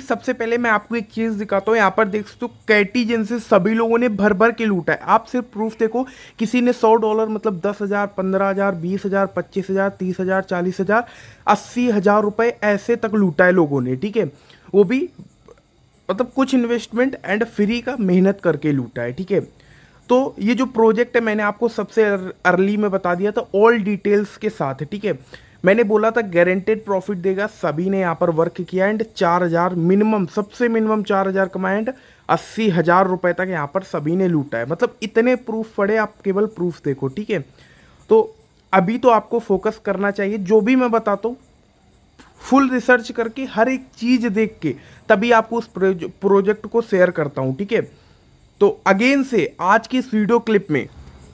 सबसे पहले मैं आपको एक चीज़ दिखाता हूँ यहाँ पर देख सकते हो कैटी जिनसे सभी लोगों ने भर भर के लूटा है आप सिर्फ प्रूफ देखो किसी ने सौ डॉलर मतलब दस हज़ार पंद्रह हज़ार बीस हज़ार पच्चीस हज़ार तीस हज़ार चालीस हज़ार अस्सी हज़ार रुपए ऐसे तक लूटा है लोगों ने ठीक है वो भी मतलब कुछ इन्वेस्टमेंट एंड फ्री का मेहनत करके लूटा है ठीक है तो ये जो प्रोजेक्ट है मैंने आपको सबसे अर्ली में बता दिया था ऑल डिटेल्स के साथ ठीक है मैंने बोला था गारंटेड प्रॉफिट देगा सभी ने यहाँ पर वर्क किया एंड चार हज़ार मिनिमम सबसे मिनिमम चार हज़ार कमाए एंड अस्सी हज़ार रुपये तक यहाँ पर सभी ने लूटा है मतलब इतने प्रूफ पड़े आप केवल प्रूफ देखो ठीक है तो अभी तो आपको फोकस करना चाहिए जो भी मैं बताता हूँ फुल रिसर्च करके हर एक चीज़ देख के तभी आपको उस प्रोजेक्ट को शेयर करता हूँ ठीक है तो अगेन से आज की इस वीडियो क्लिप में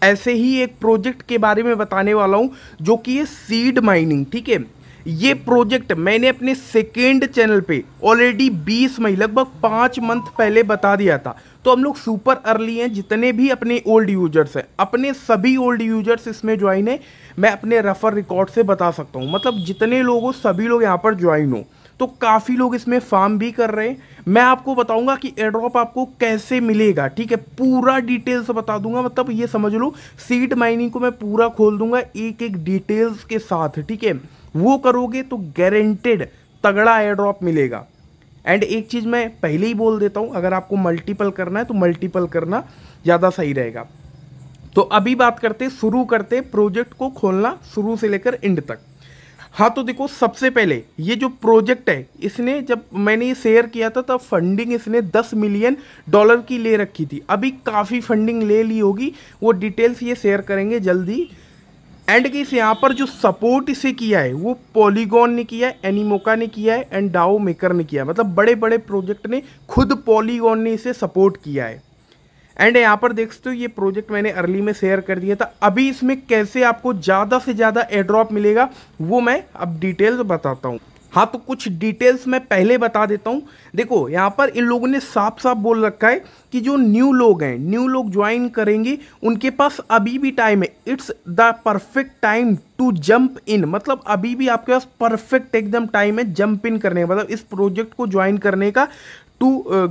ऐसे ही एक प्रोजेक्ट के बारे में बताने वाला हूँ जो कि है सीड माइनिंग ठीक है ये प्रोजेक्ट मैंने अपने सेकेंड चैनल पे ऑलरेडी 20 मई लगभग पाँच मंथ पहले बता दिया था तो हम लोग सुपर अर्ली हैं जितने भी अपने ओल्ड यूजर्स हैं अपने सभी ओल्ड यूजर्स इसमें ज्वाइन हैं मैं अपने रेफर रिकॉर्ड से बता सकता हूँ मतलब जितने लोग हो सभी लोग यहाँ पर ज्वाइन हो तो काफ़ी लोग इसमें फार्म भी कर रहे हैं मैं आपको बताऊंगा कि एड्रॉप आपको कैसे मिलेगा ठीक है पूरा डिटेल्स बता दूंगा मतलब ये समझ लो सीट माइनिंग को मैं पूरा खोल दूंगा एक एक डिटेल्स के साथ ठीक है वो करोगे तो गारंटेड तगड़ा एड्रॉप मिलेगा एंड एक चीज़ मैं पहले ही बोल देता हूं अगर आपको मल्टीपल करना है तो मल्टीपल करना ज़्यादा सही रहेगा तो अभी बात करते शुरू करते प्रोजेक्ट को खोलना शुरू से लेकर एंड तक हाँ तो देखो सबसे पहले ये जो प्रोजेक्ट है इसने जब मैंने ये शेयर किया था तब फंडिंग इसने 10 मिलियन डॉलर की ले रखी थी अभी काफ़ी फंडिंग ले ली होगी वो डिटेल्स ये शेयर करेंगे जल्दी एंड कि इस यहाँ पर जो सपोर्ट इसे किया है वो पॉलीगॉन ने किया है एनीमोका ने किया है एंड डाओ मेकर ने किया है मतलब बड़े बड़े प्रोजेक्ट ने खुद पॉलीगॉन ने इसे सपोर्ट किया है एंड यहाँ पर देख सकते हो तो ये प्रोजेक्ट मैंने अर्ली में शेयर कर दिया था अभी इसमें कैसे आपको ज़्यादा से ज़्यादा एड्रॉप मिलेगा वो मैं अब डिटेल्स बताता हूँ हाँ तो कुछ डिटेल्स मैं पहले बता देता हूँ देखो यहाँ पर इन लोगों ने साफ साफ बोल रखा है कि जो न्यू लोग हैं न्यू लोग ज्वाइन करेंगे उनके पास अभी भी टाइम है it's the perfect time to jump in मतलब अभी भी आपके पास परफेक्ट एकदम टाइम है जंप इन करने का मतलब इस प्रोजेक्ट को ज्वाइन करने का टू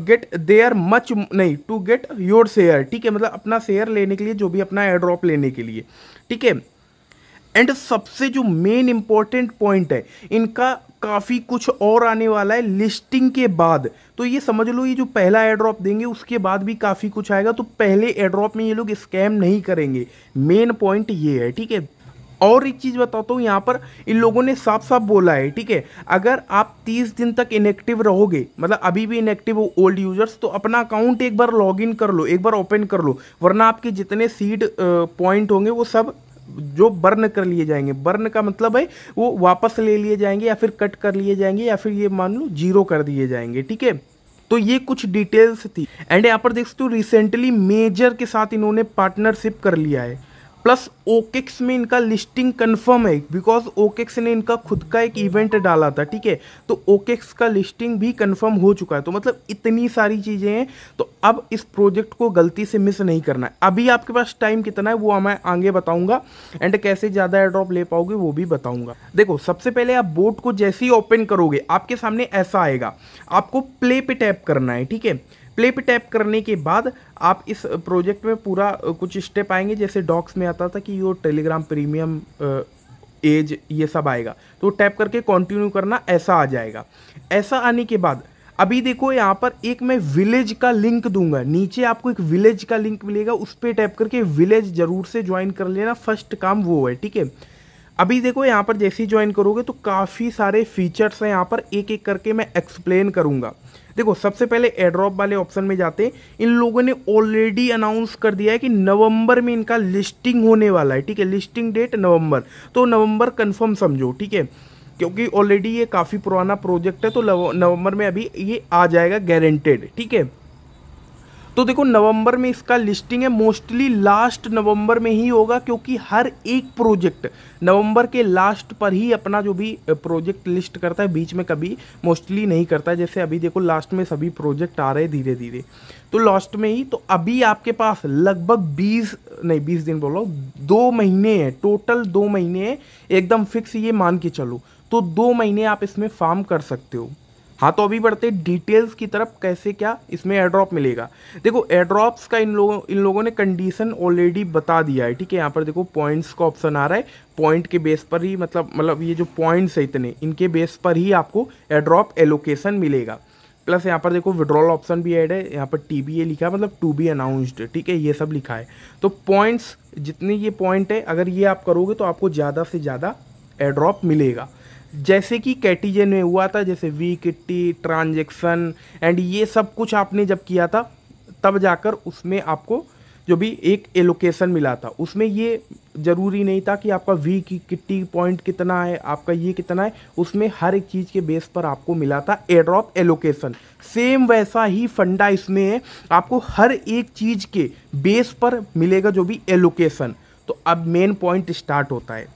गेट देयर मच नहीं टू गेट योर शेयर ठीक है मतलब अपना शेयर लेने के लिए जो भी अपना एड्रॉप लेने के लिए ठीक है एंड सबसे जो मेन इंपॉर्टेंट पॉइंट है इनका काफ़ी कुछ और आने वाला है लिस्टिंग के बाद तो ये समझ लो ये जो पहला एड्रॉप देंगे उसके बाद भी काफ़ी कुछ आएगा तो पहले एड्रॉप में ये लोग स्कैम नहीं करेंगे मेन पॉइंट ये है ठीक है और एक चीज़ बताता हूँ यहाँ पर इन लोगों ने साफ साफ बोला है ठीक है अगर आप 30 दिन तक इनएक्टिव रहोगे मतलब अभी भी इनएक्टिव हो ओल्ड यूजर्स तो अपना अकाउंट एक बार लॉगिन कर लो एक बार ओपन कर लो वरना आपके जितने सीड पॉइंट होंगे वो सब जो बर्न कर लिए जाएंगे बर्न का मतलब है वो वापस ले लिए जाएंगे या फिर कट कर लिए जाएंगे या फिर ये मान लो जीरो कर दिए जाएंगे ठीक है तो ये कुछ डिटेल्स थी एंड यहाँ पर देख सकते हो रिसेंटली मेजर के साथ इन्होंने पार्टनरशिप कर लिया है प्लस ओकेक्स में इनका लिस्टिंग कंफर्म है बिकॉज ओकेक्स ने इनका खुद का एक इवेंट डाला था ठीक है तो ओकेक्स का लिस्टिंग भी कंफर्म हो चुका है तो मतलब इतनी सारी चीज़ें हैं तो अब इस प्रोजेक्ट को गलती से मिस नहीं करना है अभी आपके पास टाइम कितना है वो मैं आगे बताऊंगा एंड कैसे ज़्यादा एड्रॉप ले पाओगे वो भी बताऊंगा देखो सबसे पहले आप बोट को जैसे ही ओपन करोगे आपके सामने ऐसा आएगा आपको प्ले पे टैप करना है ठीक है प्ले पे टैप करने के बाद आप इस प्रोजेक्ट में पूरा कुछ स्टेप आएंगे जैसे डॉक्स में आता था कि यो टेलीग्राम प्रीमियम एज ये सब आएगा तो टैप करके कंटिन्यू करना ऐसा आ जाएगा ऐसा आने के बाद अभी देखो यहाँ पर एक मैं विलेज का लिंक दूंगा नीचे आपको एक विलेज का लिंक मिलेगा उस पर टैप करके विलेज जरूर से ज्वाइन कर लेना फर्स्ट काम वो है ठीक है अभी देखो यहाँ पर जैसे ही ज्वाइन करोगे तो काफ़ी सारे फीचर्स हैं यहाँ पर एक एक करके मैं एक्सप्लेन करूँगा देखो सबसे पहले एड्रॉप वाले ऑप्शन में जाते हैं इन लोगों ने ऑलरेडी अनाउंस कर दिया है कि नवंबर में इनका लिस्टिंग होने वाला है ठीक है लिस्टिंग डेट नवंबर तो नवंबर कंफर्म समझो ठीक है क्योंकि ऑलरेडी ये काफ़ी पुराना प्रोजेक्ट है तो नवंबर में अभी ये आ जाएगा गारंटेड ठीक है तो देखो नवंबर में इसका लिस्टिंग है मोस्टली लास्ट नवंबर में ही होगा क्योंकि हर एक प्रोजेक्ट नवंबर के लास्ट पर ही अपना जो भी प्रोजेक्ट लिस्ट करता है बीच में कभी मोस्टली नहीं करता है जैसे अभी देखो लास्ट में सभी प्रोजेक्ट आ रहे हैं धीरे धीरे तो लास्ट में ही तो अभी आपके पास लगभग बीस नहीं बीस दिन बोलो दो महीने हैं टोटल दो महीने हैं एकदम फिक्स ये मान के चलो तो दो महीने आप इसमें फार्म कर सकते हो हाँ तो अभी बढ़ते डिटेल्स की तरफ कैसे क्या इसमें एड्रॉप मिलेगा देखो एड्रॉप्स का इन लोगों इन लोगों ने कंडीशन ऑलरेडी बता दिया है ठीक है यहाँ पर देखो पॉइंट्स का ऑप्शन आ रहा है पॉइंट के बेस पर ही मतलब मतलब ये जो पॉइंट्स है इतने इनके बेस पर ही आपको एड्रॉप एलोकेशन मिलेगा प्लस यहाँ पर देखो विड्रॉल ऑप्शन भी ऐड है यहाँ पर टी बी ए लिखा है मतलब टू बी अनाउंस्ड ठीक है ये सब लिखा है तो पॉइंट्स जितने ये पॉइंट है अगर ये आप करोगे तो आपको ज़्यादा से ज़्यादा एड्रॉप मिलेगा जैसे कि कैटीजन में हुआ था जैसे वी किट्टी ट्रांजेक्शन एंड ये सब कुछ आपने जब किया था तब जाकर उसमें आपको जो भी एक एलोकेशन मिला था उसमें ये ज़रूरी नहीं था कि आपका वी की किट्टी पॉइंट कितना है आपका ये कितना है उसमें हर एक चीज़ के बेस पर आपको मिला था एड्रॉप एलोकेशन सेम वैसा ही फंडा इसमें है आपको हर एक चीज़ के बेस पर मिलेगा जो भी एलोकेशन तो अब मेन पॉइंट स्टार्ट होता है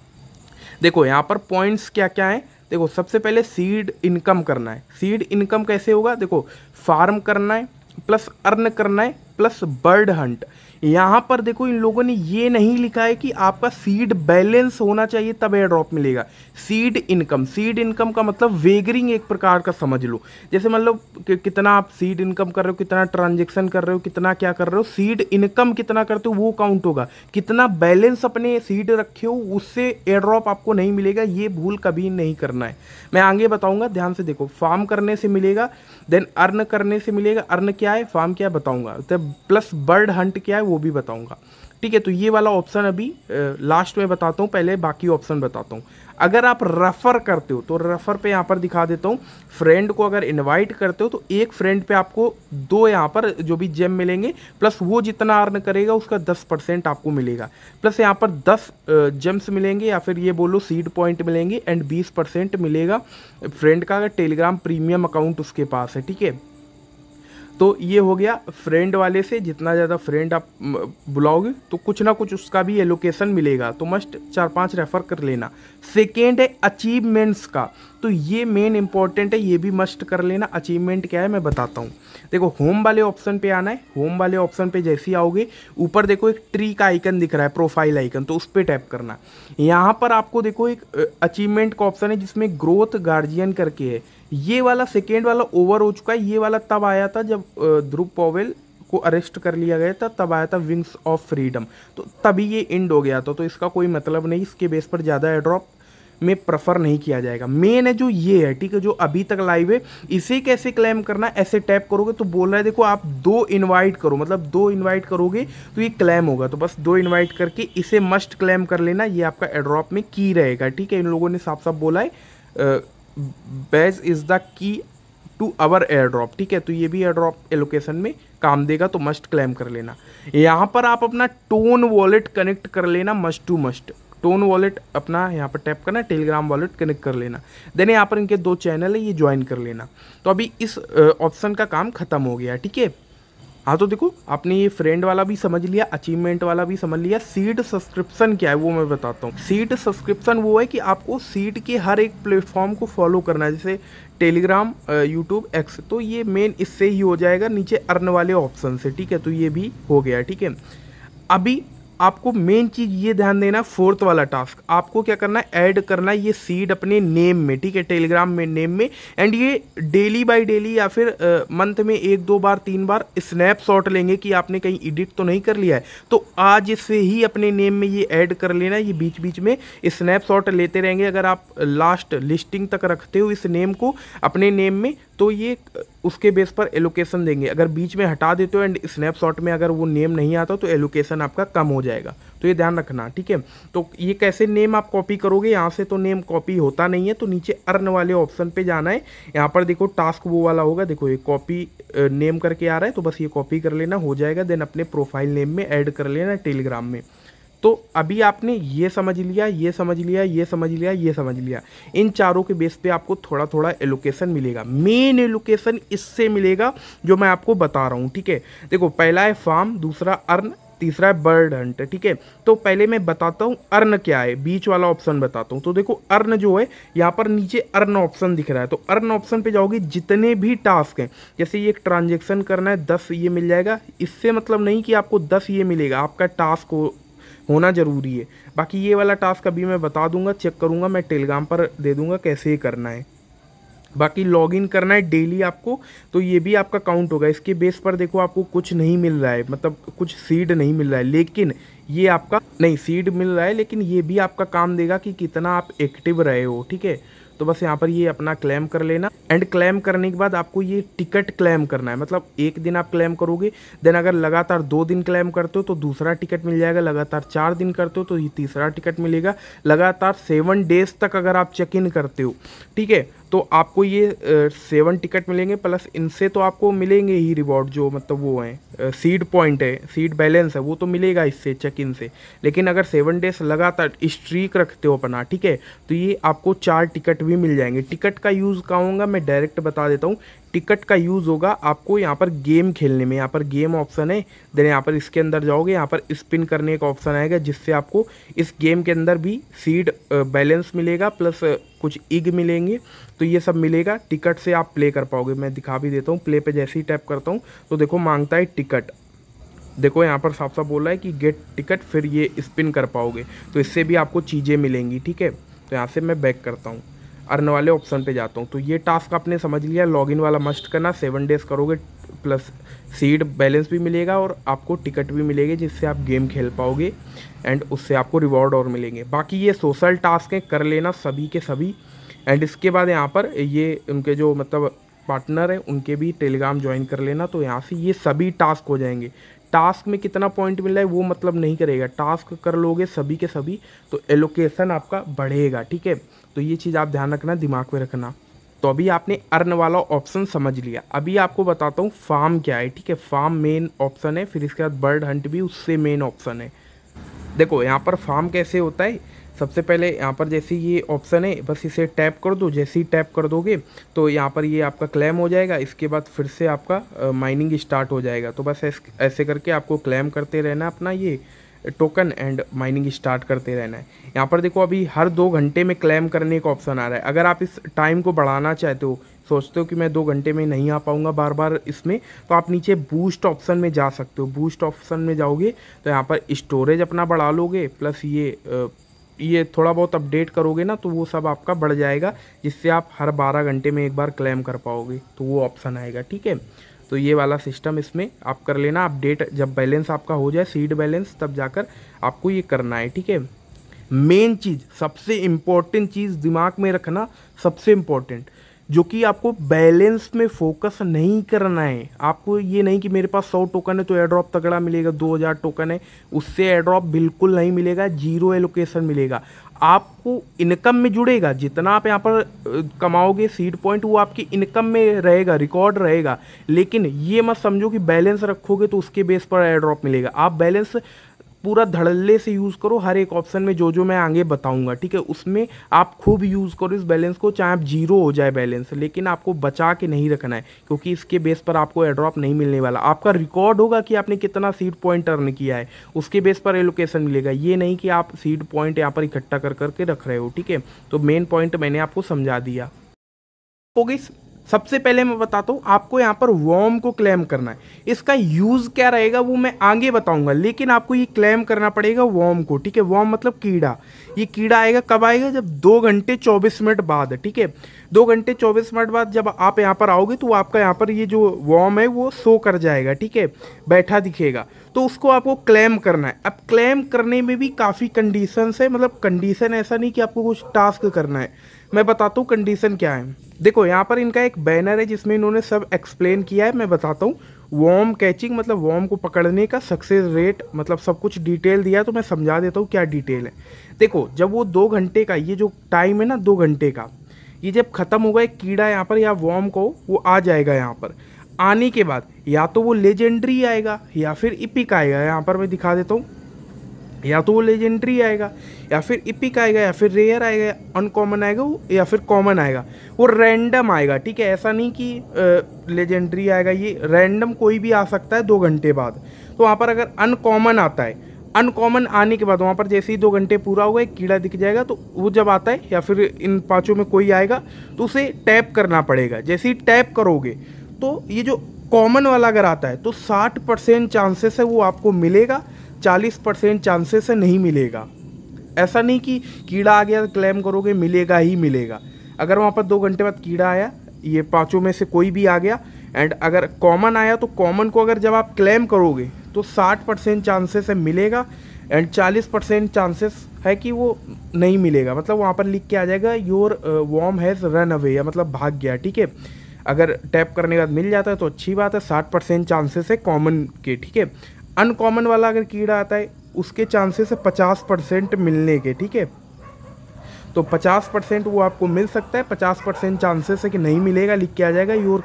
देखो यहाँ पर पॉइंट्स क्या क्या हैं देखो सबसे पहले सीड इनकम करना है सीड इनकम कैसे होगा देखो फार्म करना है प्लस अर्न करना है प्लस बर्ड हंट यहाँ पर देखो इन लोगों ने ये नहीं लिखा है कि आपका सीड बैलेंस होना चाहिए तब एयर ड्रॉप मिलेगा सीड इनकम सीड इनकम का मतलब वेगरिंग एक प्रकार का समझ लो जैसे मतलब कि, कितना आप सीड इनकम कर रहे हो कितना ट्रांजेक्शन कर रहे हो कितना क्या कर रहे हो सीड इनकम कितना करते हो वो काउंट होगा कितना बैलेंस अपने सीड रखे हो उससे एयर ड्रॉप आपको नहीं मिलेगा ये भूल कभी नहीं करना है मैं आगे बताऊँगा ध्यान से देखो फार्म करने से मिलेगा देन अर्न करने से मिलेगा अर्न क्या है फार्म क्या है बताऊंगा तो प्लस बर्ड हंट क्या है वो भी बताऊंगा ठीक है तो ये वाला ऑप्शन अभी लास्ट में बताता हूँ पहले बाकी ऑप्शन बताता हूँ अगर आप रेफ़र करते हो तो रेफ़र पे यहाँ पर दिखा देता हूँ फ्रेंड को अगर इनवाइट करते हो तो एक फ्रेंड पे आपको दो यहाँ पर जो भी जेम मिलेंगे प्लस वो जितना अर्न करेगा उसका दस परसेंट आपको मिलेगा प्लस यहाँ पर दस जेम्स मिलेंगे या फिर ये बोलो सीड पॉइंट मिलेंगे एंड बीस परसेंट मिलेगा फ्रेंड का अगर टेलीग्राम प्रीमियम अकाउंट उसके पास है ठीक है तो ये हो गया फ्रेंड वाले से जितना ज़्यादा फ्रेंड आप बुलाओगे तो कुछ ना कुछ उसका भी एलोकेशन मिलेगा तो मस्ट चार पांच रेफ़र कर लेना सेकेंड है अचीवमेंट्स का तो ये मेन इंपॉर्टेंट है ये भी मस्ट कर लेना अचीवमेंट क्या है मैं बताता हूँ देखो होम वाले ऑप्शन पे आना है होम वाले ऑप्शन पे जैसे ही आओगे ऊपर देखो एक ट्री का आइकन दिख रहा है प्रोफाइल आइकन तो उस पर टैप करना यहाँ पर आपको देखो एक अचीवमेंट का ऑप्शन है जिसमें ग्रोथ गार्जियन करके है ये वाला सेकेंड वाला ओवर हो चुका है ये वाला तब आया था जब ध्रुव पॉवेल को अरेस्ट कर लिया गया था तब आया था विंग्स ऑफ फ्रीडम तो तभी ये एंड हो गया था तो इसका कोई मतलब नहीं इसके बेस पर ज़्यादा एड्रॉप में प्रेफर नहीं किया जाएगा मेन है जो ये है ठीक है जो अभी तक लाइव है इसे कैसे क्लेम करना ऐसे टैप करोगे तो बोल रहा है देखो आप दो इनवाइट करो मतलब दो इनवाइट करोगे तो ये क्लेम होगा तो बस दो इनवाइट करके इसे मस्ट क्लेम कर लेना ये आपका एड्रॉप में की रहेगा ठीक है इन लोगों ने साफ साफ बोला है badge is the key to our air drop ठीक है तो ये भी एयर ड्रॉप एलोकेशन में काम देगा तो मस्ट क्लेम कर लेना यहाँ पर आप अपना टोन वॉलेट कनेक्ट कर लेना must to must TON wallet अपना यहाँ पर टैप करना टेलीग्राम वॉलेट कनेक्ट कर लेना देन यहाँ पर इनके दो चैनल है ये ज्वाइन कर लेना तो अभी इस ऑप्शन का काम खत्म हो गया ठीक है हाँ तो देखो आपने ये फ्रेंड वाला भी समझ लिया अचीवमेंट वाला भी समझ लिया सीट सब्सक्रिप्शन क्या है वो मैं बताता हूँ सीट सब्सक्रिप्शन वो है कि आपको सीट के हर एक प्लेटफॉर्म को फॉलो करना है जैसे टेलीग्राम यूट्यूब एक्स तो ये मेन इससे ही हो जाएगा नीचे अर्न वाले ऑप्शन से ठीक है तो ये भी हो गया ठीक है अभी आपको मेन चीज़ ये ध्यान देना फोर्थ वाला टास्क आपको क्या करना है ऐड करना है ये सीड अपने नेम में ठीक है टेलीग्राम में नेम में एंड ये डेली बाय डेली या फिर मंथ में एक दो बार तीन बार स्नैपशॉट लेंगे कि आपने कहीं एडिट तो नहीं कर लिया है तो आज से ही अपने नेम में ये ऐड कर लेना ये बीच बीच में स्नैपशॉट लेते रहेंगे अगर आप लास्ट लिस्टिंग तक रखते हो इस नेम को अपने नेम में तो ये उसके बेस पर एलोकेशन देंगे अगर बीच में हटा देते हो एंड स्नैपशॉट में अगर वो नेम नहीं आता तो एलोकेशन आपका कम हो जाएगा तो ये ध्यान रखना ठीक है तो ये कैसे नेम आप कॉपी करोगे यहाँ से तो नेम कॉपी होता नहीं है तो नीचे अर्न वाले ऑप्शन पे जाना है यहाँ पर देखो टास्क वो वाला होगा देखो ये कॉपी नेम करके आ रहा है तो बस ये कॉपी कर लेना हो जाएगा देन अपने प्रोफाइल नेम में एड कर लेना टेलीग्राम में तो अभी आपने ये समझ लिया ये समझ लिया ये समझ लिया ये समझ लिया इन चारों के बेस पे आपको थोड़ा थोड़ा एलोकेशन मिलेगा मेन एलोकेशन इससे मिलेगा जो मैं आपको बता रहा हूँ ठीक है देखो पहला है फार्म दूसरा अर्न तीसरा है बर्ड हंट ठीक है तो पहले मैं बताता हूँ अर्न क्या है बीच वाला ऑप्शन बताता हूँ तो देखो अर्न जो है यहाँ पर नीचे अर्न ऑप्शन दिख रहा है तो अर्न ऑप्शन पे जाओगे जितने भी टास्क हैं जैसे ये एक ट्रांजेक्शन करना है दस ये मिल जाएगा इससे मतलब नहीं कि आपको दस ये मिलेगा आपका टास्क होना ज़रूरी है बाकी ये वाला टास्क अभी मैं बता दूंगा चेक करूंगा मैं टेलीग्राम पर दे दूंगा कैसे करना है बाकी लॉगिन करना है डेली आपको तो ये भी आपका काउंट होगा इसके बेस पर देखो आपको कुछ नहीं मिल रहा है मतलब कुछ सीड नहीं मिल रहा है लेकिन ये आपका नहीं सीड मिल रहा है लेकिन ये भी आपका काम देगा कि कितना आप एक्टिव रहे हो ठीक है तो बस यहाँ पर ये अपना क्लेम कर लेना एंड क्लेम करने के बाद आपको ये टिकट क्लेम करना है मतलब एक दिन आप क्लेम करोगे देन अगर लगातार दो दिन क्लेम करते हो तो दूसरा टिकट मिल जाएगा लगातार चार दिन करते हो तो ये तीसरा टिकट मिलेगा लगातार सेवन डेज तक अगर आप चेक इन करते हो ठीक है तो आपको ये सेवन टिकट मिलेंगे प्लस इनसे तो आपको मिलेंगे ही रिवॉर्ड जो मतलब वो हैं सीड पॉइंट है सीड बैलेंस है वो तो मिलेगा इससे चेक इन से लेकिन अगर सेवन डेज लगातार स्ट्रीक रखते हो अपना ठीक है तो ये आपको चार टिकट भी मिल जाएंगे टिकट का यूज़ कहूँगा मैं डायरेक्ट बता देता हूँ टिकट का यूज़ होगा आपको यहाँ पर गेम खेलने में यहाँ पर गेम ऑप्शन है देन यहाँ पर इसके अंदर जाओगे यहाँ पर स्पिन करने का ऑप्शन आएगा जिससे आपको इस गेम के अंदर भी सीड बैलेंस मिलेगा प्लस कुछ इग मिलेंगे तो ये सब मिलेगा टिकट से आप प्ले कर पाओगे मैं दिखा भी देता हूँ प्ले पर जैसे ही टैप करता हूँ तो देखो मांगता है टिकट देखो यहाँ पर साफ साफ बोल रहा है कि गेट टिकट फिर ये स्पिन कर पाओगे तो इससे भी आपको चीज़ें मिलेंगी ठीक है तो यहाँ से मैं बैक करता हूँ अर्न वाले ऑप्शन पे जाता हूँ तो ये टास्क आपने समझ लिया लॉगिन वाला मस्ट करना सेवन डेज करोगे प्लस सीड बैलेंस भी मिलेगा और आपको टिकट भी मिलेगी जिससे आप गेम खेल पाओगे एंड उससे आपको रिवॉर्ड और मिलेंगे बाकी ये सोशल टास्क हैं कर लेना सभी के सभी एंड इसके बाद यहाँ पर ये उनके जो मतलब पार्टनर हैं उनके भी टेलीग्राम ज्वाइन कर लेना तो यहाँ से ये सभी टास्क हो जाएंगे टास्क में कितना पॉइंट मिल रहा है वो मतलब नहीं करेगा टास्क कर लोगे सभी के सभी तो एलोकेशन आपका बढ़ेगा ठीक है तो ये चीज़ आप ध्यान रखना दिमाग में रखना तो अभी आपने अर्न वाला ऑप्शन समझ लिया अभी आपको बताता हूँ फार्म क्या है ठीक है फार्म मेन ऑप्शन है फिर इसके बाद बर्ड हंट भी उससे मेन ऑप्शन है देखो यहाँ पर फार्म कैसे होता है सबसे पहले यहाँ पर जैसे ये ऑप्शन है बस इसे टैप कर दो जैसे ही टैप कर दोगे तो यहाँ पर ये आपका क्लेम हो जाएगा इसके बाद फिर से आपका माइनिंग स्टार्ट हो जाएगा तो बस ऐसे करके आपको क्लेम करते रहना अपना ये टोकन एंड माइनिंग स्टार्ट करते रहना है यहाँ पर देखो अभी हर दो घंटे में क्लेम करने का ऑप्शन आ रहा है अगर आप इस टाइम को बढ़ाना चाहते हो सोचते हो कि मैं दो घंटे में नहीं आ पाऊँगा बार बार इसमें तो आप नीचे बूस्ट ऑप्शन में जा सकते हो बूस्ट ऑप्शन में जाओगे तो यहाँ पर स्टोरेज अपना बढ़ा लोगे प्लस ये ये थोड़ा बहुत अपडेट करोगे ना तो वो सब आपका बढ़ जाएगा जिससे आप हर बारह घंटे में एक बार क्लेम कर पाओगे तो वो ऑप्शन आएगा ठीक है तो ये वाला सिस्टम इसमें आप कर लेना अपडेट जब बैलेंस आपका हो जाए सीड बैलेंस तब जाकर आपको ये करना है ठीक है मेन चीज़ सबसे इम्पॉर्टेंट चीज़ दिमाग में रखना सबसे इम्पॉर्टेंट जो कि आपको बैलेंस में फोकस नहीं करना है आपको ये नहीं कि मेरे पास सौ टोकन है तो एड्रॉप तगड़ा मिलेगा दो हज़ार टोकन है उससे एड्रॉप बिल्कुल नहीं मिलेगा जीरो एलोकेशन मिलेगा आपको इनकम में जुड़ेगा जितना आप यहाँ पर कमाओगे सीड पॉइंट वो आपकी इनकम में रहेगा रिकॉर्ड रहेगा लेकिन ये मत समझो कि बैलेंस रखोगे तो उसके बेस पर एड्रॉप मिलेगा आप बैलेंस पूरा धड़ल्ले से यूज़ करो हर एक ऑप्शन में जो जो मैं आगे बताऊंगा ठीक है उसमें आप खूब यूज़ करो इस बैलेंस को चाहे आप जीरो हो जाए बैलेंस लेकिन आपको बचा के नहीं रखना है क्योंकि इसके बेस पर आपको एड्रॉप नहीं मिलने वाला आपका रिकॉर्ड होगा कि आपने कितना सीट पॉइंट अर्न किया है उसके बेस पर एलोकेशन मिलेगा ये नहीं कि आप सीट पॉइंट यहाँ पर इकट्ठा कर करके रख रहे हो ठीक है तो मेन पॉइंट मैंने आपको समझा दिया हो गई सबसे पहले मैं बताता हूँ आपको यहाँ पर वॉर्म को क्लेम करना है इसका यूज़ क्या रहेगा वो मैं आगे बताऊँगा लेकिन आपको ये क्लेम करना पड़ेगा वॉर्म को ठीक है वॉम मतलब कीड़ा ये कीड़ा आएगा कब आएगा जब दो घंटे चौबीस मिनट बाद ठीक है दो घंटे चौबीस मिनट बाद जब आप यहाँ पर आओगे तो आपका यहाँ पर ये जो वॉर्म है वो सो कर जाएगा ठीक है बैठा दिखेगा तो उसको आपको क्लेम करना है अब क्लेम करने में भी काफ़ी कंडीशन है मतलब कंडीशन ऐसा नहीं कि आपको कुछ टास्क करना है मैं बताता हूँ कंडीशन क्या है देखो यहाँ पर इनका एक बैनर है जिसमें इन्होंने सब एक्सप्लेन किया है मैं बताता हूँ वॉम कैचिंग मतलब वॉम को पकड़ने का सक्सेस रेट मतलब सब कुछ डिटेल दिया तो मैं समझा देता हूँ क्या डिटेल है देखो जब वो दो घंटे का ये जो टाइम है ना दो घंटे का ये जब ख़त्म होगा एक कीड़ा यहाँ पर या वॉम को वो आ जाएगा यहाँ पर आने के बाद या तो वो लेजेंड्री आएगा या फिर इपिक आएगा यहाँ पर मैं दिखा देता हूँ या तो वो लेजेंड्री आएगा या फिर इपिक आएगा या फिर रेयर आएगा अनकॉमन आएगा वो या फिर कॉमन आएगा वो रैंडम आएगा ठीक है ऐसा नहीं कि लेजेंड्री आएगा ये रैंडम कोई भी आ सकता है दो घंटे बाद तो वहाँ पर अगर अनकॉमन आता है अनकॉमन आने के बाद वहाँ पर जैसे ही दो घंटे पूरा हुआ एक कीड़ा दिख जाएगा तो वो जब आता है या फिर इन पाँचों में कोई आएगा तो उसे टैप करना पड़ेगा जैसे ही टैप करोगे तो ये जो कॉमन वाला अगर आता है तो 60 परसेंट चांसेस है वो आपको मिलेगा 40 परसेंट चांसेस है नहीं मिलेगा ऐसा नहीं कि कीड़ा आ गया तो क्लेम करोगे मिलेगा ही मिलेगा अगर वहाँ पर दो घंटे बाद कीड़ा आया ये पाँचों में से कोई भी आ गया एंड अगर कॉमन आया तो कॉमन को अगर जब आप क्लेम करोगे तो 60 परसेंट चांसेस है मिलेगा एंड 40 परसेंट चांसेस है कि वो नहीं मिलेगा मतलब वहाँ पर लिख के आ जाएगा your worm has run away या मतलब भाग गया ठीक है अगर टैप करने के बाद मिल जाता है तो अच्छी बात है साठ परसेंट चांसेस है कॉमन के ठीक है अनकॉमन वाला अगर कीड़ा आता है उसके चांसेस है पचास परसेंट मिलने के ठीक है तो पचास परसेंट वो आपको मिल सकता है पचास परसेंट चांसेस है कि नहीं मिलेगा लिख के आ जाएगा योर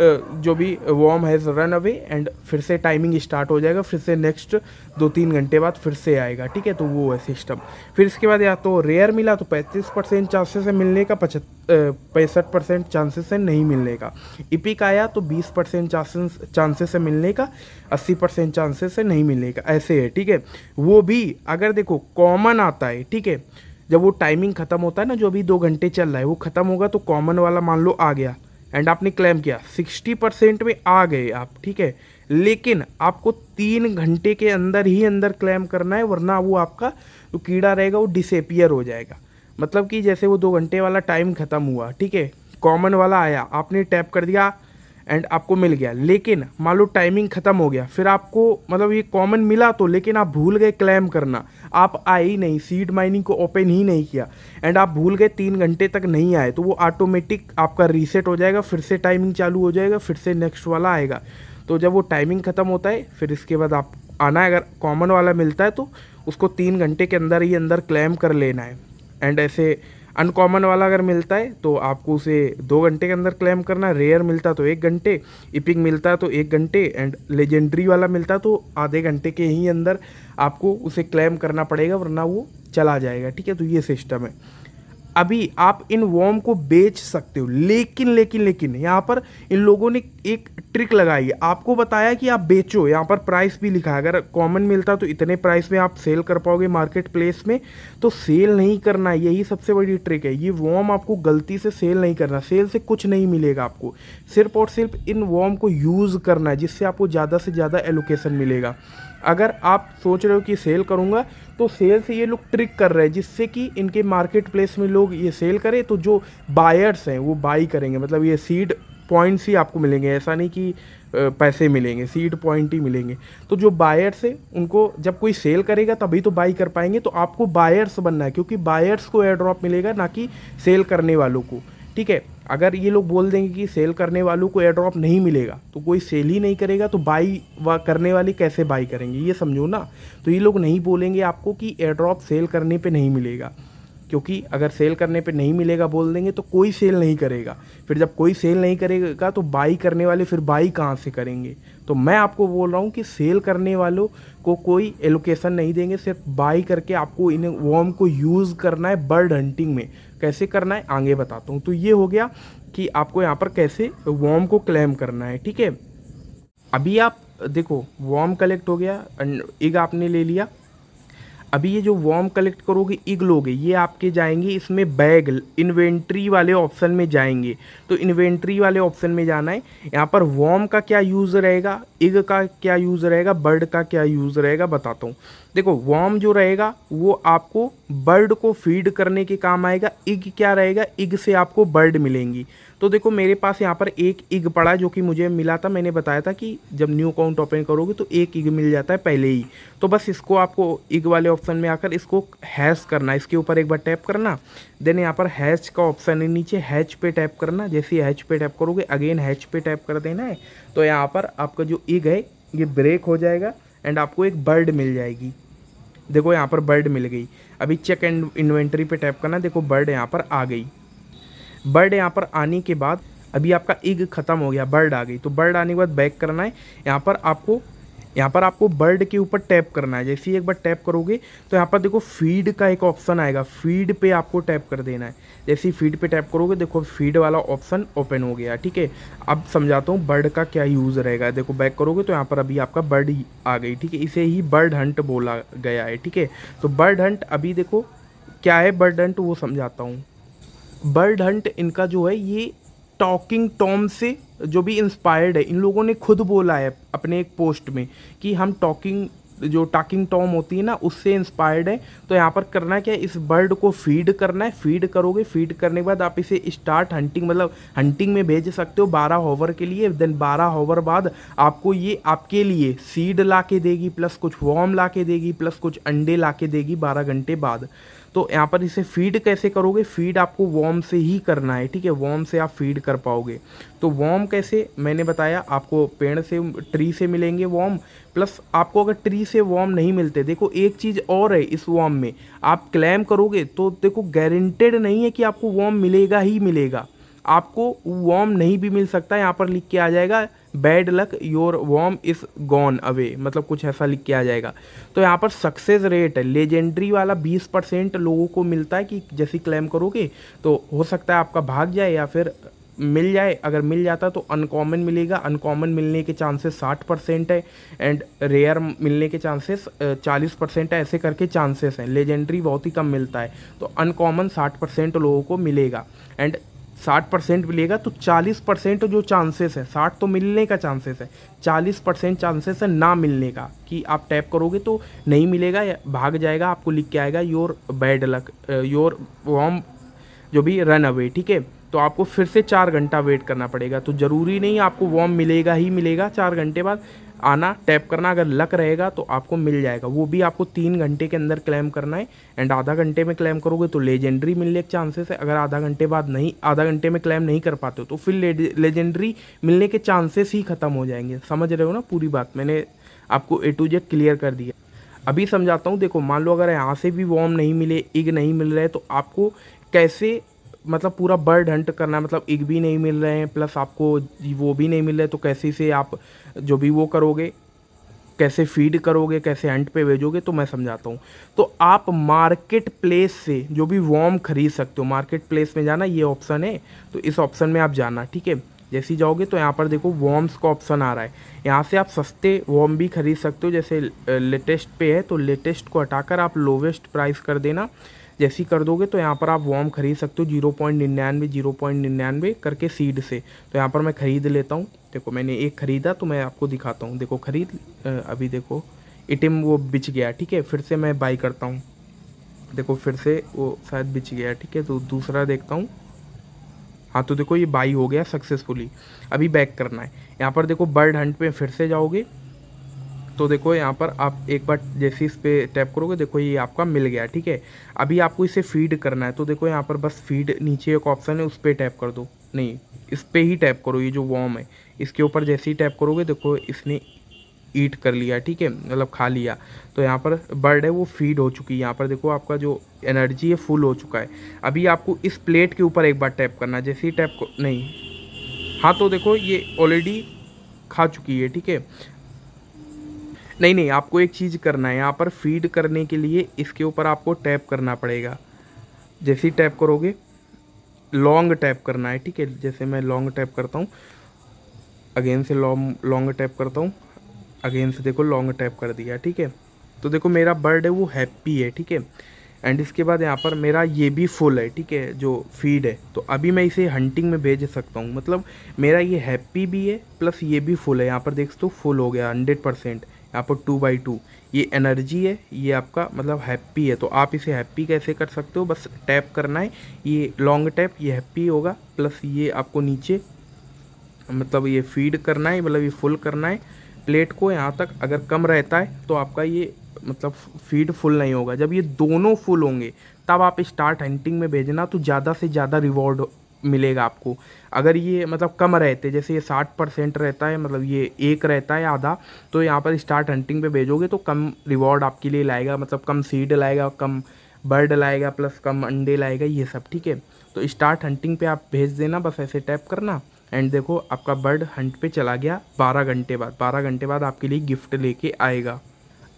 जो भी worm has run away and फिर से टाइमिंग स्टार्ट हो जाएगा फिर से नेक्स्ट दो तीन घंटे बाद फिर से आएगा ठीक है तो वो है सिस्टम फिर इसके बाद या तो रेयर मिला तो पैंतीस परसेंट चांसेस है मिलने का पचहत्तर पैंसठ परसेंट चांसेस है नहीं मिलने का इपिक आया तो बीस परसेंट चांसेस चांसेस है मिलने का अस्सी परसेंट चांसेस है नहीं मिलने का ऐसे है ठीक है वो भी अगर देखो कॉमन आता है ठीक है जब वो टाइमिंग ख़त्म होता है ना जो अभी दो घंटे चल रहा है वो ख़त्म होगा तो कॉमन वाला मान लो आ गया एंड आपने क्लेम किया सिक्सटी परसेंट में आ गए आप ठीक है लेकिन आपको तीन घंटे के अंदर ही अंदर क्लेम करना है वरना वो आपका जो कीड़ा रहेगा वो डिसपियर हो जाएगा मतलब कि जैसे वो दो घंटे वाला टाइम ख़त्म हुआ ठीक है कॉमन वाला आया आपने टैप कर दिया एंड आपको मिल गया लेकिन मान लो टाइमिंग ख़त्म हो गया फिर आपको मतलब ये कॉमन मिला तो लेकिन आप भूल गए क्लेम करना आप आए ही नहीं सीड माइनिंग को ओपन ही नहीं किया एंड आप भूल गए तीन घंटे तक नहीं आए तो वो ऑटोमेटिक आपका रीसेट हो जाएगा फिर से टाइमिंग चालू हो जाएगा फिर से नेक्स्ट वाला आएगा तो जब वो टाइमिंग ख़त्म होता है फिर इसके बाद आप आना है अगर कॉमन वाला मिलता है तो उसको तीन घंटे के अंदर ही अंदर क्लेम कर लेना है एंड ऐसे अनकॉमन वाला अगर मिलता है तो आपको उसे दो घंटे के अंदर क्लेम करना रेयर मिलता तो एक घंटे इपिक मिलता है तो एक घंटे एंड लेजेंडरी वाला मिलता तो आधे घंटे के ही अंदर आपको उसे क्लेम करना पड़ेगा वरना वो चला जाएगा ठीक है तो ये सिस्टम है अभी आप इन वॉम को बेच सकते हो लेकिन लेकिन लेकिन यहाँ पर इन लोगों ने एक ट्रिक लगाई है आपको बताया कि आप बेचो यहाँ पर प्राइस भी लिखा है अगर कॉमन मिलता तो इतने प्राइस में आप सेल कर पाओगे मार्केट प्लेस में तो सेल नहीं करना यही सबसे बड़ी ट्रिक है ये वॉम आपको गलती से सेल नहीं करना सेल से कुछ नहीं मिलेगा आपको सिर्फ और सिर्फ इन वॉम को यूज़ करना है जिससे आपको ज़्यादा से ज़्यादा एलोकेशन मिलेगा अगर आप सोच रहे हो कि सेल करूँगा तो सेल से ये लोग ट्रिक कर रहे हैं जिससे कि इनके मार्केट प्लेस में लोग ये सेल करें तो जो बायर्स हैं वो बाई करेंगे मतलब ये सीड पॉइंट्स ही आपको मिलेंगे ऐसा नहीं कि पैसे मिलेंगे सीड पॉइंट ही मिलेंगे तो जो बायर्स है उनको जब कोई सेल करेगा तभी तो बाई कर पाएंगे तो आपको बायर्स बनना है क्योंकि बायर्स को एयर ड्रॉप मिलेगा ना कि सेल करने वालों को ठीक है अगर ये लोग बोल देंगे कि सेल करने वालों को एयर ड्रॉप नहीं मिलेगा तो कोई सेल ही नहीं करेगा तो बाई वा करने वाले कैसे बाई करेंगे ये समझो ना तो ये लोग नहीं बोलेंगे आपको कि एयर ड्रॉप सेल करने पे नहीं मिलेगा क्योंकि अगर सेल करने पे नहीं मिलेगा बोल देंगे तो कोई सेल नहीं करेगा फिर जब कोई सेल नहीं करेगा तो बाई करने वाले फिर बाई कहाँ से करेंगे तो मैं आपको बोल रहा हूँ कि सेल करने वालों को कोई एलोकेशन नहीं देंगे सिर्फ बाई करके आपको इन वॉर्म को यूज़ करना है बर्ड हंटिंग में कैसे करना है आगे बताता हूँ तो ये हो गया कि आपको यहाँ पर कैसे वॉर्म को क्लेम करना है ठीक है अभी आप देखो वॉर्म कलेक्ट हो गया एग आपने ले लिया अभी ये जो वॉर्म कलेक्ट करोगे इग लोगे ये आपके जाएंगे इसमें बैग इन्वेंट्री वाले ऑप्शन में जाएंगे तो इन्वेंट्री वाले ऑप्शन में जाना है यहाँ पर वॉर्म का क्या यूज़ रहेगा इग का क्या यूज़ रहेगा बर्ड का क्या यूज़ रहेगा बताता हूँ देखो वॉम जो रहेगा वो आपको बर्ड को फीड करने के काम आएगा इग क्या रहेगा इग से आपको बर्ड मिलेंगी तो देखो मेरे पास यहाँ पर एक इग पड़ा है जो कि मुझे मिला था मैंने बताया था कि जब न्यू अकाउंट ओपन करोगे तो एक इग मिल जाता है पहले ही तो बस इसको आपको इग वाले ऑप्शन में आकर इसको हैच करना इसके ऊपर एक बार टैप करना देन यहाँ पर हैच का ऑप्शन है नीचे हैच पे टैप करना जैसे हैच पे टैप करोगे अगेन हैच पे टैप कर देना है तो यहाँ पर आपका जो इग है ये ब्रेक हो जाएगा एंड आपको एक बर्ड मिल जाएगी देखो यहाँ पर बर्ड मिल गई अभी चेक एंड इन्वेंट्री पे टैप करना देखो बर्ड यहाँ पर आ गई बर्ड यहाँ पर आने के बाद अभी आपका इग ख़त्म हो गया बर्ड आ गई तो बर्ड आने के बाद बैक करना है यहाँ पर आपको यहाँ पर आपको बर्ड के ऊपर टैप करना है जैसे ही एक बार टैप करोगे तो यहाँ पर देखो फीड का एक ऑप्शन आएगा फीड पे आपको टैप कर देना है जैसे ही फीड पे टैप करोगे देखो फीड वाला ऑप्शन ओपन हो गया ठीक है अब समझाता हूँ बर्ड का क्या यूज़ रहेगा देखो बैक करोगे तो यहाँ पर अभी आपका बर्ड आ गई ठीक है इसे ही बर्ड हंट बोला गया है ठीक है तो बर्ड हंट अभी देखो क्या है बर्ड हंट वो समझाता हूँ बर्ड हंट इनका जो है ये टॉकिंग टॉम से जो भी इंस्पायर्ड है इन लोगों ने खुद बोला है अपने एक पोस्ट में कि हम टॉकिंग जो टॉकिंग टॉम होती है ना उससे इंस्पायर्ड है तो यहाँ पर करना क्या है इस बर्ड को फीड करना है फीड करोगे फीड करने के बाद आप इसे स्टार्ट हंटिंग मतलब हंटिंग में भेज सकते हो बारह होवर के लिए देन बारह होवर बाद आपको ये आपके लिए सीड ला के देगी प्लस कुछ वॉर्म ला के देगी प्लस कुछ अंडे ला के देगी बारह घंटे बाद तो यहाँ पर इसे फीड कैसे करोगे फीड आपको वॉम से ही करना है ठीक है वॉम से आप फीड कर पाओगे तो वॉम कैसे मैंने बताया आपको पेड़ से ट्री से मिलेंगे वॉम प्लस आपको अगर ट्री से वॉर्म नहीं मिलते देखो एक चीज़ और है इस वॉम में आप क्लेम करोगे तो देखो गारंटेड नहीं है कि आपको वॉम मिलेगा ही मिलेगा आपको वॉम नहीं भी मिल सकता यहाँ पर लिख के आ जाएगा bad luck your worm is gone away मतलब कुछ ऐसा लिख के आ जाएगा तो यहाँ पर सक्सेस रेट लेजेंडरी वाला 20 परसेंट लोगों को मिलता है कि जैसे क्लेम करोगे तो हो सकता है आपका भाग जाए या फिर मिल जाए अगर मिल जाता तो अनकॉमन मिलेगा अनकॉमन मिलने के चांसेस 60 परसेंट है एंड रेयर मिलने के चांसेस 40 परसेंट है ऐसे करके चांसेस हैं लेजेंडरी बहुत ही कम मिलता है तो अनकॉमन 60 परसेंट लोगों को मिलेगा एंड साठ परसेंट मिलेगा तो चालीस परसेंट जो चांसेस है साठ तो मिलने का चांसेस है चालीस परसेंट चांसेस है ना मिलने का कि आप टैप करोगे तो नहीं मिलेगा या भाग जाएगा आपको लिख के आएगा your bad luck your worm जो भी रन अवे ठीक है तो आपको फिर से चार घंटा वेट करना पड़ेगा तो ज़रूरी नहीं आपको वॉम मिलेगा ही मिलेगा चार घंटे बाद आना टैप करना अगर लक रहेगा तो आपको मिल जाएगा वो भी आपको तीन घंटे के अंदर क्लेम करना है एंड आधा घंटे में क्लेम करोगे तो लेजेंडरी मिलने के चांसेस है अगर आधा घंटे बाद नहीं आधा घंटे में क्लेम नहीं कर पाते हो तो फिर लेजेंडरी मिलने के चांसेस ही ख़त्म हो जाएंगे समझ रहे हो ना पूरी बात मैंने आपको ए टू जेड क्लियर कर दिया अभी समझाता हूँ देखो मान लो अगर यहाँ से भी वॉर्म नहीं मिले इग नहीं मिल रहे तो आपको कैसे मतलब पूरा बर्ड हंट करना है मतलब एक भी नहीं मिल रहे हैं प्लस आपको वो भी नहीं मिल रहे तो कैसे से आप जो भी वो करोगे कैसे फीड करोगे कैसे हंट पे भेजोगे तो मैं समझाता हूँ तो आप मार्केट प्लेस से जो भी वॉम खरीद सकते हो मार्केट प्लेस में जाना ये ऑप्शन है तो इस ऑप्शन में आप जाना ठीक है जैसे ही जाओगे तो यहाँ पर देखो वॉम्स का ऑप्शन आ रहा है यहाँ से आप सस्ते वॉम भी खरीद सकते हो जैसे लेटेस्ट पे है तो लेटेस्ट को हटाकर आप लोवेस्ट प्राइस कर देना जैसी कर दोगे तो यहाँ पर आप वॉर्म खरीद सकते हो जीरो पॉइंट निन्यानवे जीरो पॉइंट निन्यानवे करके सीड से तो यहाँ पर मैं ख़रीद लेता हूँ देखो मैंने एक ख़रीदा तो मैं आपको दिखाता हूँ देखो ख़रीद अभी देखो एटीएम वो बिच गया ठीक है फिर से मैं बाई करता हूँ देखो फिर से वो शायद बिच गया ठीक है तो दूसरा देखता हूँ हाँ तो देखो ये बाई हो गया सक्सेसफुली अभी बैक करना है यहाँ पर देखो बर्ड हंट पे फिर से जाओगे तो देखो यहाँ पर आप एक बार जैसे इस पर टैप करोगे देखो ये आपका मिल गया ठीक है अभी आपको इसे फीड करना है तो देखो यहाँ पर बस फीड नीचे एक ऑप्शन है उस पर टैप कर दो नहीं इस पर ही टैप करो ये जो वॉम है इसके ऊपर जैसे ही टैप करोगे देखो इसने ईट कर लिया ठीक है मतलब खा लिया तो यहाँ पर बर्ड है वो फीड हो चुकी है यहाँ पर देखो आपका जो एनर्जी है फुल हो चुका है अभी आपको इस प्लेट के ऊपर एक बार टैप करना है जैसे ही टैप नहीं हाँ तो देखो ये ऑलरेडी खा चुकी है ठीक है नहीं नहीं आपको एक चीज़ करना है यहाँ पर फीड करने के लिए इसके ऊपर आपको टैप करना पड़ेगा जैसे ही टैप करोगे लॉन्ग टैप करना है ठीक है जैसे मैं लॉन्ग टैप करता हूँ अगेन से लॉन्ग लॉन्ग टैप करता हूँ अगेन से देखो लॉन्ग टैप कर दिया ठीक है तो देखो मेरा बर्ड है वो हैप्पी है ठीक है एंड इसके बाद यहाँ पर मेरा ये भी फुल है ठीक है जो फीड है तो अभी मैं इसे हंटिंग में भेज सकता हूँ मतलब मेरा ये हैप्पी भी है प्लस ये भी फुल है यहाँ पर देख तो फुल हो गया हंड्रेड परसेंट यहाँ पर टू बाई टू ये एनर्जी है ये आपका मतलब हैप्पी है तो आप इसे हैप्पी कैसे कर सकते हो बस टैप करना है ये लॉन्ग टैप ये हैप्पी होगा प्लस ये आपको नीचे मतलब ये फीड करना है मतलब ये फुल करना है प्लेट को यहाँ तक अगर कम रहता है तो आपका ये मतलब फीड फुल नहीं होगा जब ये दोनों फुल होंगे तब आप स्टार्ट हंटिंग में भेजना तो ज़्यादा से ज़्यादा रिवॉर्ड मिलेगा आपको अगर ये मतलब कम रहते जैसे ये साठ परसेंट रहता है मतलब ये एक रहता है आधा तो यहाँ पर स्टार्ट हंटिंग पे भेजोगे तो कम रिवॉर्ड आपके लिए लाएगा मतलब कम सीड लाएगा कम बर्ड लाएगा प्लस कम अंडे लाएगा ये सब ठीक है तो स्टार्ट हंटिंग पे आप भेज देना बस ऐसे टैप करना एंड देखो आपका बर्ड हंट पे चला गया बारह घंटे बाद बारह घंटे बाद आपके लिए गिफ्ट लेके आएगा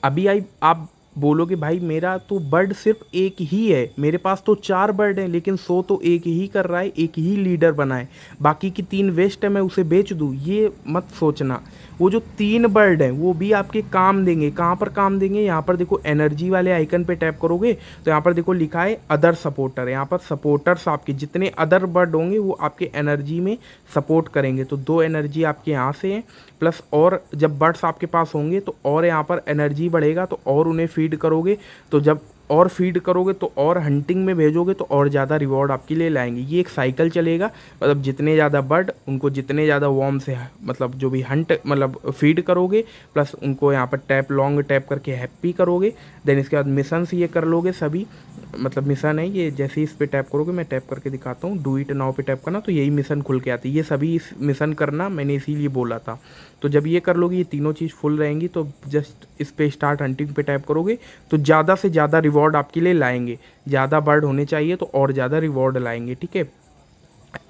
अभी आई आप बोलो कि भाई मेरा तो बर्ड सिर्फ एक ही है मेरे पास तो चार बर्ड हैं लेकिन सो तो एक ही कर रहा है एक ही लीडर बनाए बाकी की तीन वेस्ट है मैं उसे बेच दूँ ये मत सोचना वो जो तीन बर्ड हैं वो भी आपके काम देंगे कहाँ पर काम देंगे यहाँ पर देखो एनर्जी वाले आइकन पे टैप करोगे तो यहाँ पर देखो लिखा है अदर सपोर्टर यहाँ पर सपोर्टर्स आपके जितने अदर बर्ड होंगे वो आपके एनर्जी में सपोर्ट करेंगे तो दो एनर्जी आपके यहाँ से है प्लस और जब बर्ड्स आपके पास होंगे तो और यहाँ पर एनर्जी बढ़ेगा तो और उन्हें फीड करोगे तो जब और फीड करोगे तो और हंटिंग में भेजोगे तो और ज़्यादा रिवॉर्ड आपके लिए लाएंगे ये एक साइकिल चलेगा मतलब जितने ज़्यादा बर्ड उनको जितने ज़्यादा वॉर्म से मतलब जो भी हंट मतलब फीड करोगे प्लस उनको यहाँ पर टैप लॉन्ग टैप करके हैप्पी करोगे देन इसके बाद से ये कर लोगे सभी मतलब मिशन है ये जैसे इस पर टैप करोगे मैं टैप करके दिखाता हूँ डू इट नाव पे टैप करना तो यही मिशन खुल के आती है ये सभी मिशन करना मैंने इसीलिए बोला था तो जब ये कर लोगे ये तीनों चीज़ फुल रहेंगी तो जस्ट इस पर स्टार्ट हंटिंग पे टाइप करोगे तो ज़्यादा से ज़्यादा रिवॉर्ड आपके लिए लाएंगे ज़्यादा बर्ड होने चाहिए तो और ज़्यादा रिवॉर्ड लाएंगे ठीक है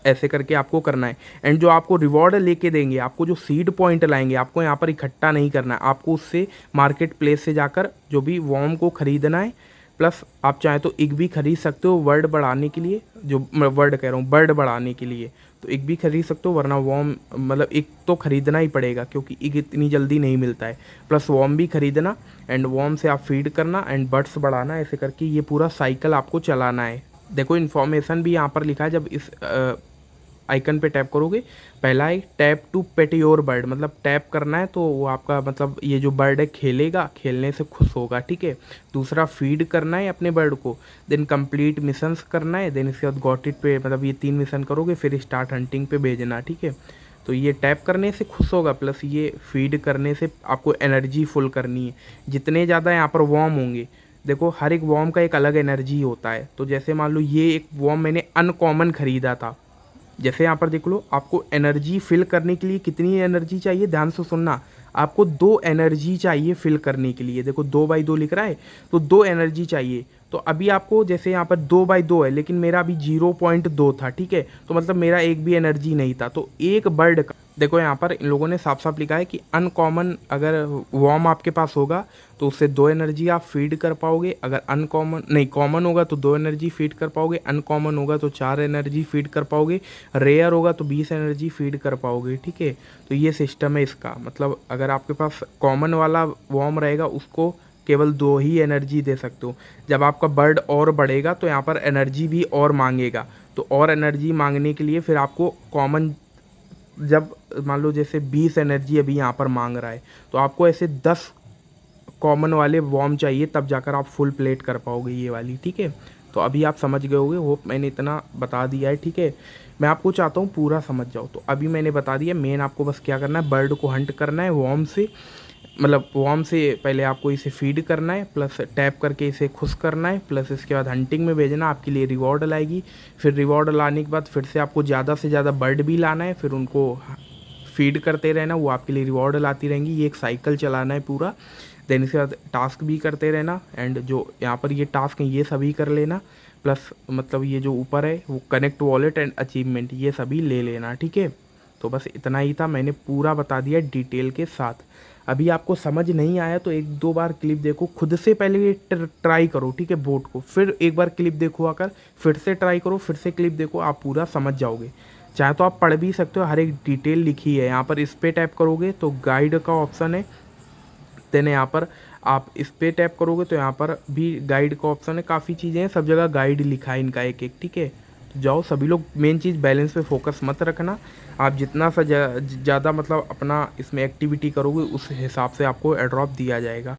ऐसे करके आपको करना है एंड जो आपको रिवॉर्ड लेके देंगे आपको जो सीड पॉइंट लाएंगे आपको यहाँ पर इकट्ठा नहीं करना है आपको उससे मार्केट प्लेस से जाकर जो भी वॉम को खरीदना है प्लस आप चाहे तो एक भी खरीद सकते हो वर्ड बढ़ाने के लिए जो वर्ड कह रहा हूँ बर्ड बढ़ाने के लिए तो एक भी खरीद सकते हो वरना वॉम मतलब एक तो ख़रीदना ही पड़ेगा क्योंकि एक इतनी जल्दी नहीं मिलता है प्लस वॉम भी ख़रीदना एंड वॉम से आप फीड करना एंड बर्ड्स बढ़ाना ऐसे करके ये पूरा साइकिल आपको चलाना है देखो इन्फॉर्मेशन भी यहाँ पर लिखा है जब इस आ, आइकन पे टैप करोगे पहला है tap to pet your bird मतलब टैप करना है तो वो आपका मतलब ये जो बर्ड है खेलेगा खेलने से खुश होगा ठीक है दूसरा फीड करना है अपने बर्ड को देन कंप्लीट मिशंस करना है देन इसके बाद गॉटिट पे मतलब ये तीन मिशन करोगे फिर स्टार्ट हंटिंग पे भेजना ठीक है तो ये टैप करने से खुश होगा प्लस ये फीड करने से आपको एनर्जी फुल करनी है जितने ज़्यादा यहाँ पर वॉर्म होंगे देखो हर एक वॉर्म का एक अलग एनर्जी होता है तो जैसे मान लो ये एक वॉर्म मैंने अनकॉमन ख़रीदा था जैसे यहाँ पर देख लो आपको एनर्जी फिल करने के लिए कितनी एनर्जी चाहिए ध्यान से सुनना आपको दो एनर्जी चाहिए फिल करने के लिए देखो दो बाई दो लिख रहा है तो दो एनर्जी चाहिए तो अभी आपको जैसे यहाँ पर दो बाई दो है लेकिन मेरा अभी जीरो पॉइंट दो था ठीक है तो मतलब मेरा एक भी एनर्जी नहीं था तो एक बर्ड का देखो यहाँ पर इन लोगों ने साफ साफ लिखा है कि अनकॉमन अगर वॉर्म आपके पास होगा तो उससे दो एनर्जी आप फीड कर पाओगे अगर अनकॉमन नहीं कॉमन होगा तो दो एनर्जी फीड कर पाओगे अनकॉमन होगा तो चार एनर्जी फीड कर पाओगे रेयर होगा तो बीस एनर्जी फीड कर पाओगे ठीक है तो ये सिस्टम है इसका मतलब अगर आपके पास कॉमन वाला वॉर्म रहेगा उसको केवल दो ही एनर्जी दे सकते हो जब आपका बर्ड और बढ़ेगा तो यहाँ पर एनर्जी भी और मांगेगा तो और एनर्जी मांगने के लिए फिर आपको कॉमन जब मान लो जैसे बीस एनर्जी अभी यहाँ पर मांग रहा है तो आपको ऐसे दस कॉमन वाले वॉर्म चाहिए तब जाकर आप फुल प्लेट कर पाओगे ये वाली ठीक है तो अभी आप समझ गए होगे होप मैंने इतना बता दिया है ठीक है मैं आपको चाहता हूँ पूरा समझ जाओ तो अभी मैंने बता दिया मेन आपको बस क्या करना है बर्ड को हंट करना है वॉर्म से मतलब वॉम से पहले आपको इसे फीड करना है प्लस टैप करके इसे खुश करना है प्लस इसके बाद हंटिंग में भेजना आपके लिए रिवॉर्ड लाएगी फिर रिवॉर्ड लाने के बाद फिर से आपको ज़्यादा से ज़्यादा बर्ड भी लाना है फिर उनको फीड करते रहना वो आपके लिए रिवॉर्ड लाती रहेंगी ये एक साइकिल चलाना है पूरा देन इसके बाद टास्क भी करते रहना एंड जो यहाँ पर ये टास्क हैं ये सभी कर लेना प्लस मतलब ये जो ऊपर है वो कनेक्ट वॉलेट एंड अचीवमेंट ये सभी ले लेना ठीक है तो बस इतना ही था मैंने पूरा बता दिया डिटेल के साथ अभी आपको समझ नहीं आया तो एक दो बार क्लिप देखो खुद से पहले ये ट्राई करो ठीक है बोट को फिर एक बार क्लिप देखो आकर फिर से ट्राई करो फिर से क्लिप देखो आप पूरा समझ जाओगे चाहे तो आप पढ़ भी सकते हो हर एक डिटेल लिखी है यहाँ पर इस पर टैप करोगे तो गाइड का ऑप्शन है देन यहाँ पर आप इस पर टैप करोगे तो यहाँ पर भी गाइड का ऑप्शन है काफ़ी चीज़ें हैं सब जगह गाइड लिखा है इनका एक एक ठीक है तो जाओ सभी लोग मेन चीज़ बैलेंस पे फोकस मत रखना आप जितना सा ज़्यादा मतलब अपना इसमें एक्टिविटी करोगे उस हिसाब से आपको एड्रॉप दिया जाएगा